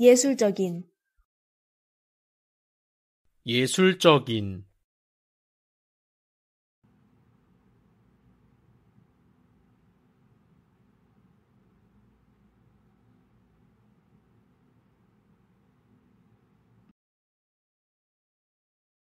예술적인 예술적인